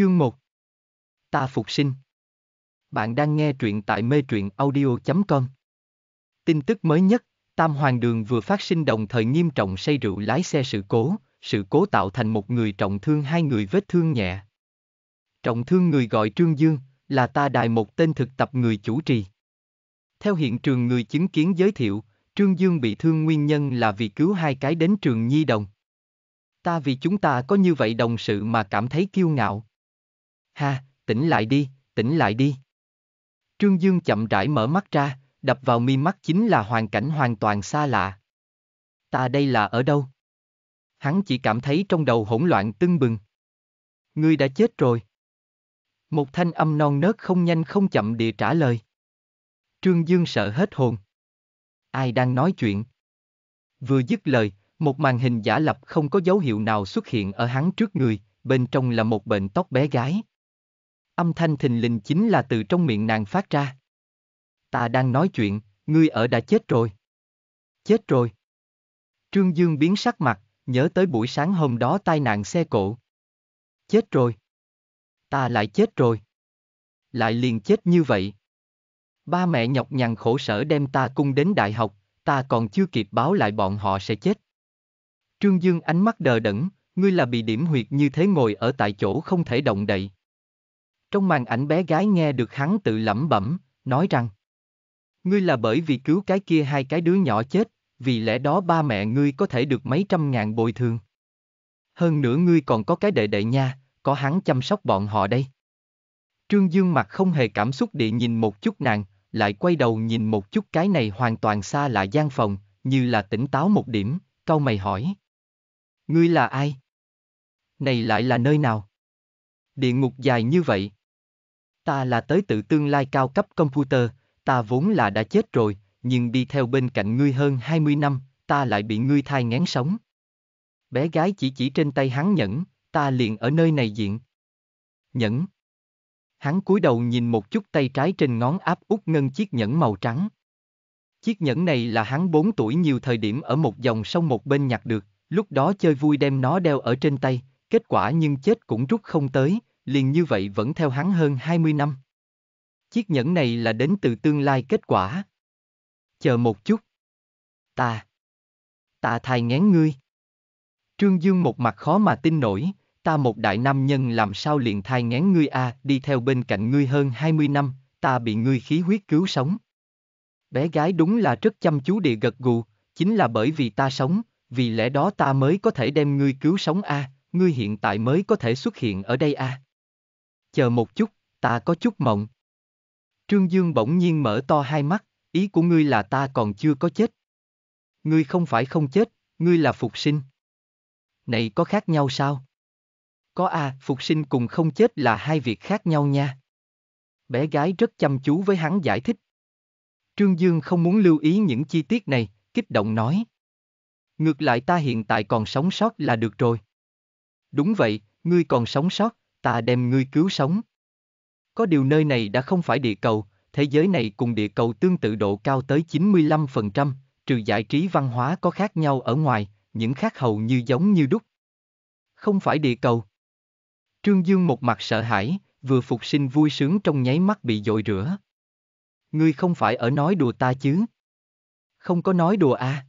Chương 1 Ta phục sinh Bạn đang nghe truyện tại mê truyện audio.com Tin tức mới nhất, Tam Hoàng Đường vừa phát sinh đồng thời nghiêm trọng say rượu lái xe sự cố, sự cố tạo thành một người trọng thương hai người vết thương nhẹ. Trọng thương người gọi Trương Dương, là ta đài một tên thực tập người chủ trì. Theo hiện trường người chứng kiến giới thiệu, Trương Dương bị thương nguyên nhân là vì cứu hai cái đến trường nhi đồng. Ta vì chúng ta có như vậy đồng sự mà cảm thấy kiêu ngạo. Ha, tỉnh lại đi, tỉnh lại đi. Trương Dương chậm rãi mở mắt ra, đập vào mi mắt chính là hoàn cảnh hoàn toàn xa lạ. Ta đây là ở đâu? Hắn chỉ cảm thấy trong đầu hỗn loạn tưng bừng. Ngươi đã chết rồi. Một thanh âm non nớt không nhanh không chậm địa trả lời. Trương Dương sợ hết hồn. Ai đang nói chuyện? Vừa dứt lời, một màn hình giả lập không có dấu hiệu nào xuất hiện ở hắn trước người, bên trong là một bệnh tóc bé gái âm thanh thình lình chính là từ trong miệng nàng phát ra. Ta đang nói chuyện, ngươi ở đã chết rồi. Chết rồi. Trương Dương biến sắc mặt, nhớ tới buổi sáng hôm đó tai nạn xe cộ. Chết rồi. Ta lại chết rồi. Lại liền chết như vậy. Ba mẹ nhọc nhằn khổ sở đem ta cung đến đại học, ta còn chưa kịp báo lại bọn họ sẽ chết. Trương Dương ánh mắt đờ đẫn, ngươi là bị điểm huyệt như thế ngồi ở tại chỗ không thể động đậy. Trong màn ảnh bé gái nghe được hắn tự lẩm bẩm, nói rằng Ngươi là bởi vì cứu cái kia hai cái đứa nhỏ chết, vì lẽ đó ba mẹ ngươi có thể được mấy trăm ngàn bồi thường. Hơn nữa ngươi còn có cái đệ đệ nha, có hắn chăm sóc bọn họ đây. Trương Dương mặt không hề cảm xúc địa nhìn một chút nàng, lại quay đầu nhìn một chút cái này hoàn toàn xa lạ gian phòng, như là tỉnh táo một điểm, câu mày hỏi. Ngươi là ai? Này lại là nơi nào? Địa ngục dài như vậy, Ta là tới tự tương lai cao cấp computer, ta vốn là đã chết rồi, nhưng đi theo bên cạnh ngươi hơn 20 năm, ta lại bị ngươi thai ngán sống. Bé gái chỉ chỉ trên tay hắn nhẫn, ta liền ở nơi này diện. Nhẫn. Hắn cúi đầu nhìn một chút tay trái trên ngón áp út ngân chiếc nhẫn màu trắng. Chiếc nhẫn này là hắn 4 tuổi nhiều thời điểm ở một dòng sông một bên nhặt được, lúc đó chơi vui đem nó đeo ở trên tay, kết quả nhưng chết cũng rút không tới, liền như vậy vẫn theo hắn hơn 20 năm. Chiếc nhẫn này là đến từ tương lai kết quả. Chờ một chút. Ta. Ta thai ngán ngươi. Trương Dương một mặt khó mà tin nổi, ta một đại nam nhân làm sao liền thai ngán ngươi a à, đi theo bên cạnh ngươi hơn 20 năm, ta bị ngươi khí huyết cứu sống. Bé gái đúng là rất chăm chú địa gật gù, chính là bởi vì ta sống, vì lẽ đó ta mới có thể đem ngươi cứu sống a à, ngươi hiện tại mới có thể xuất hiện ở đây a à chờ một chút, ta có chút mộng. Trương Dương bỗng nhiên mở to hai mắt, ý của ngươi là ta còn chưa có chết. Ngươi không phải không chết, ngươi là phục sinh. Này có khác nhau sao? Có à, phục sinh cùng không chết là hai việc khác nhau nha. Bé gái rất chăm chú với hắn giải thích. Trương Dương không muốn lưu ý những chi tiết này, kích động nói. Ngược lại ta hiện tại còn sống sót là được rồi. Đúng vậy, ngươi còn sống sót ta đem ngươi cứu sống. Có điều nơi này đã không phải địa cầu, thế giới này cùng địa cầu tương tự độ cao tới 95%, trừ giải trí văn hóa có khác nhau ở ngoài, những khác hầu như giống như đúc. Không phải địa cầu. Trương Dương một mặt sợ hãi, vừa phục sinh vui sướng trong nháy mắt bị dội rửa. Ngươi không phải ở nói đùa ta chứ? Không có nói đùa à?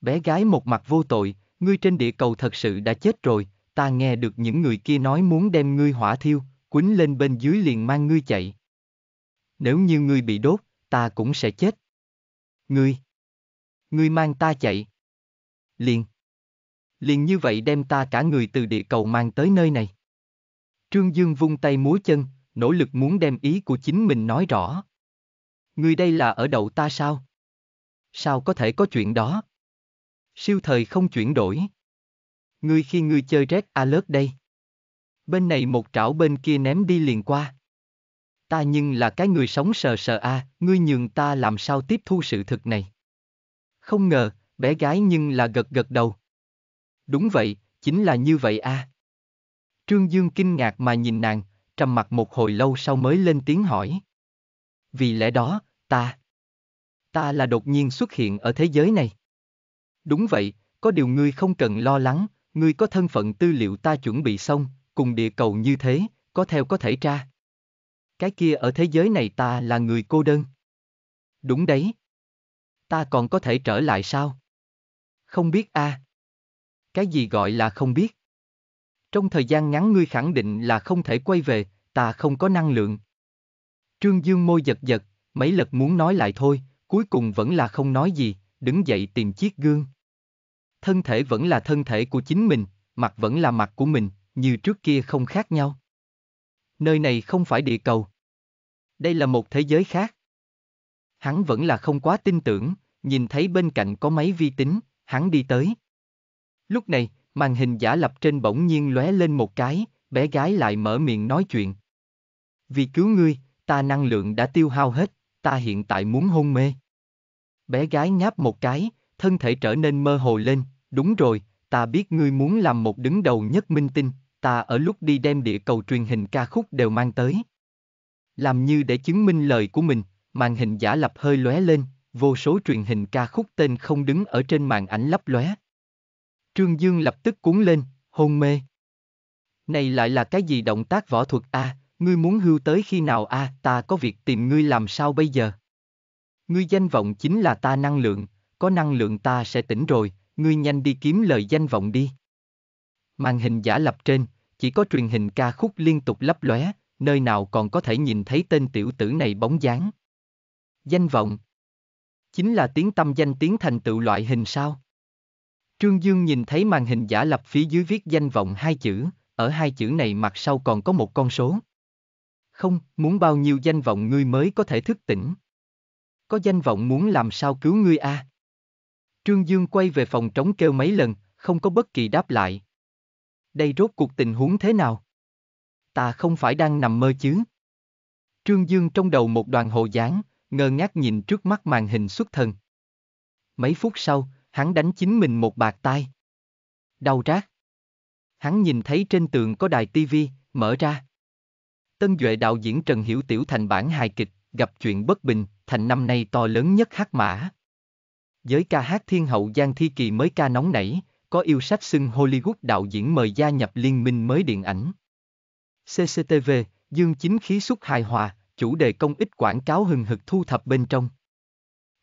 Bé gái một mặt vô tội, ngươi trên địa cầu thật sự đã chết rồi, ta nghe được những người kia nói muốn đem ngươi hỏa thiêu, quýnh lên bên dưới liền mang ngươi chạy. Nếu như ngươi bị đốt, ta cũng sẽ chết. Ngươi! Ngươi mang ta chạy. Liền! Liền như vậy đem ta cả người từ địa cầu mang tới nơi này. Trương Dương vung tay múa chân, nỗ lực muốn đem ý của chính mình nói rõ. Ngươi đây là ở đầu ta sao? Sao có thể có chuyện đó? Siêu thời không chuyển đổi. Ngươi khi ngươi chơi Red Alert đây. Bên này một trảo bên kia ném đi liền qua. Ta nhưng là cái người sống sờ sờ a, à, ngươi nhường ta làm sao tiếp thu sự thực này. Không ngờ, bé gái nhưng là gật gật đầu. Đúng vậy, chính là như vậy a. À. Trương Dương kinh ngạc mà nhìn nàng, trầm mặt một hồi lâu sau mới lên tiếng hỏi. Vì lẽ đó, ta... Ta là đột nhiên xuất hiện ở thế giới này. Đúng vậy, có điều ngươi không cần lo lắng, ngươi có thân phận tư liệu ta chuẩn bị xong, cùng địa cầu như thế, có theo có thể tra. Cái kia ở thế giới này ta là người cô đơn. Đúng đấy. Ta còn có thể trở lại sao? Không biết a. À. Cái gì gọi là không biết? Trong thời gian ngắn ngươi khẳng định là không thể quay về, ta không có năng lượng. Trương Dương môi giật giật, mấy lần muốn nói lại thôi, cuối cùng vẫn là không nói gì, đứng dậy tìm chiếc gương thân thể vẫn là thân thể của chính mình, mặt vẫn là mặt của mình, như trước kia không khác nhau. Nơi này không phải địa cầu. Đây là một thế giới khác. Hắn vẫn là không quá tin tưởng, nhìn thấy bên cạnh có máy vi tính, hắn đi tới. Lúc này, màn hình giả lập trên bỗng nhiên lóe lên một cái, bé gái lại mở miệng nói chuyện. Vì cứu ngươi, ta năng lượng đã tiêu hao hết, ta hiện tại muốn hôn mê. Bé gái nháp một cái, thân thể trở nên mơ hồ lên, Đúng rồi, ta biết ngươi muốn làm một đứng đầu nhất minh tinh, ta ở lúc đi đem địa cầu truyền hình ca khúc đều mang tới. Làm như để chứng minh lời của mình, màn hình giả lập hơi lóe lên, vô số truyền hình ca khúc tên không đứng ở trên màn ảnh lấp lóe. Trương Dương lập tức cuốn lên, hôn mê. Này lại là cái gì động tác võ thuật a, à, ngươi muốn hưu tới khi nào a, à, ta có việc tìm ngươi làm sao bây giờ? Ngươi danh vọng chính là ta năng lượng, có năng lượng ta sẽ tỉnh rồi, ngươi nhanh đi kiếm lời danh vọng đi. Màn hình giả lập trên, chỉ có truyền hình ca khúc liên tục lấp lóe, nơi nào còn có thể nhìn thấy tên tiểu tử này bóng dáng. Danh vọng Chính là tiếng tâm danh tiếng thành tựu loại hình sao? Trương Dương nhìn thấy màn hình giả lập phía dưới viết danh vọng hai chữ, ở hai chữ này mặt sau còn có một con số. Không, muốn bao nhiêu danh vọng ngươi mới có thể thức tỉnh. Có danh vọng muốn làm sao cứu ngươi a? À? Trương Dương quay về phòng trống kêu mấy lần, không có bất kỳ đáp lại. Đây rốt cuộc tình huống thế nào? Ta không phải đang nằm mơ chứ? Trương Dương trong đầu một đoàn hồ dáng, ngơ ngác nhìn trước mắt màn hình xuất thần. Mấy phút sau, hắn đánh chính mình một bạc tai. Đau rát. Hắn nhìn thấy trên tường có đài tivi, mở ra. Tân Duệ đạo diễn Trần Hiểu Tiểu thành bản hài kịch, gặp chuyện bất bình, thành năm nay to lớn nhất hát mã giới ca hát thiên hậu Giang Thi Kỳ mới ca nóng nảy, có yêu sách xưng Hollywood đạo diễn mời gia nhập liên minh mới điện ảnh. CCTV, Dương Chính khí xuất hài hòa, chủ đề công ích quảng cáo hừng hực thu thập bên trong.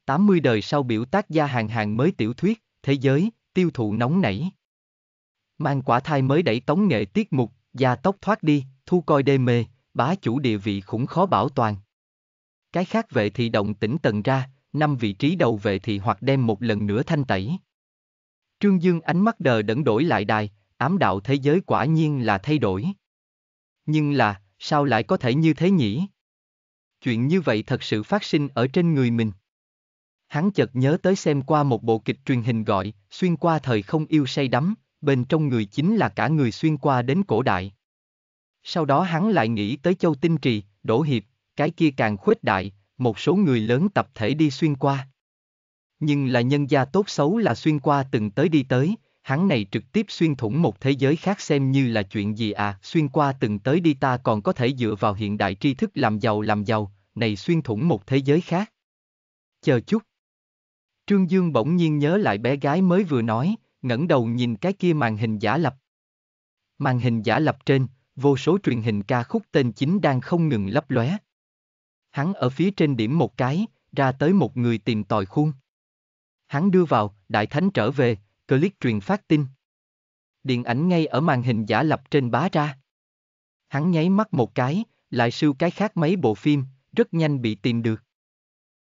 80 đời sau biểu tác gia hàng hàng mới tiểu thuyết, thế giới, tiêu thụ nóng nảy. Mang quả thai mới đẩy tống nghệ tiết mục, gia tốc thoát đi, thu coi đê mê, bá chủ địa vị khủng khó bảo toàn. Cái khác vệ thị động tỉnh tần ra, năm vị trí đầu về thì hoặc đem một lần nữa thanh tẩy. Trương Dương ánh mắt đờ đẫn đổi lại đài, ám đạo thế giới quả nhiên là thay đổi. Nhưng là, sao lại có thể như thế nhỉ? Chuyện như vậy thật sự phát sinh ở trên người mình. Hắn chợt nhớ tới xem qua một bộ kịch truyền hình gọi, xuyên qua thời không yêu say đắm, bên trong người chính là cả người xuyên qua đến cổ đại. Sau đó hắn lại nghĩ tới châu tinh trì, đổ hiệp, cái kia càng khuếch đại, một số người lớn tập thể đi xuyên qua. Nhưng là nhân gia tốt xấu là xuyên qua từng tới đi tới, hắn này trực tiếp xuyên thủng một thế giới khác xem như là chuyện gì à, xuyên qua từng tới đi ta còn có thể dựa vào hiện đại tri thức làm giàu làm giàu, này xuyên thủng một thế giới khác. Chờ chút. Trương Dương bỗng nhiên nhớ lại bé gái mới vừa nói, ngẩng đầu nhìn cái kia màn hình giả lập. Màn hình giả lập trên, vô số truyền hình ca khúc tên chính đang không ngừng lấp lóe. Hắn ở phía trên điểm một cái, ra tới một người tìm tòi khuôn. Hắn đưa vào, đại thánh trở về, click truyền phát tin. Điện ảnh ngay ở màn hình giả lập trên bá ra. Hắn nháy mắt một cái, lại siêu cái khác mấy bộ phim, rất nhanh bị tìm được.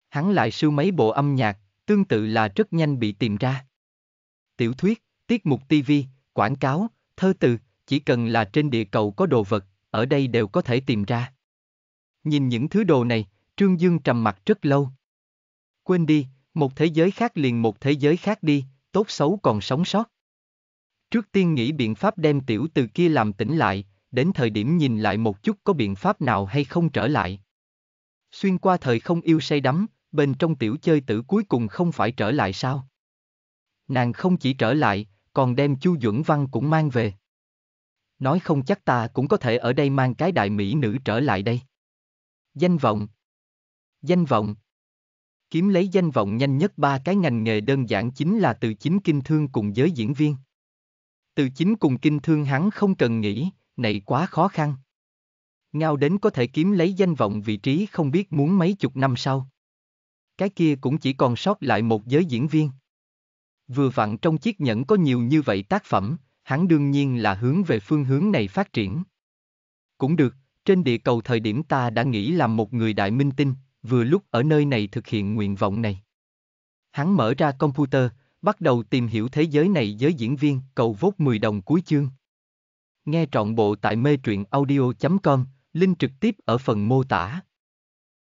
Hắn lại siêu mấy bộ âm nhạc, tương tự là rất nhanh bị tìm ra. Tiểu thuyết, tiết mục TV, quảng cáo, thơ từ, chỉ cần là trên địa cầu có đồ vật, ở đây đều có thể tìm ra. Nhìn những thứ đồ này, Trương Dương trầm mặt rất lâu. Quên đi, một thế giới khác liền một thế giới khác đi, tốt xấu còn sống sót. Trước tiên nghĩ biện pháp đem tiểu từ kia làm tỉnh lại, đến thời điểm nhìn lại một chút có biện pháp nào hay không trở lại. Xuyên qua thời không yêu say đắm, bên trong tiểu chơi tử cuối cùng không phải trở lại sao? Nàng không chỉ trở lại, còn đem Chu Duẩn Văn cũng mang về. Nói không chắc ta cũng có thể ở đây mang cái đại mỹ nữ trở lại đây. Danh vọng. Danh vọng. Kiếm lấy danh vọng nhanh nhất ba cái ngành nghề đơn giản chính là từ chính kinh thương cùng giới diễn viên. Từ chính cùng kinh thương hắn không cần nghĩ, này quá khó khăn. Ngao đến có thể kiếm lấy danh vọng vị trí không biết muốn mấy chục năm sau. Cái kia cũng chỉ còn sót lại một giới diễn viên. Vừa vặn trong chiếc nhẫn có nhiều như vậy tác phẩm, hắn đương nhiên là hướng về phương hướng này phát triển. Cũng được, trên địa cầu thời điểm ta đã nghĩ làm một người đại minh tinh, vừa lúc ở nơi này thực hiện nguyện vọng này. Hắn mở ra computer, bắt đầu tìm hiểu thế giới này với diễn viên cầu vốt 10 đồng cuối chương. Nghe trọn bộ tại mê truyện audio.com, link trực tiếp ở phần mô tả.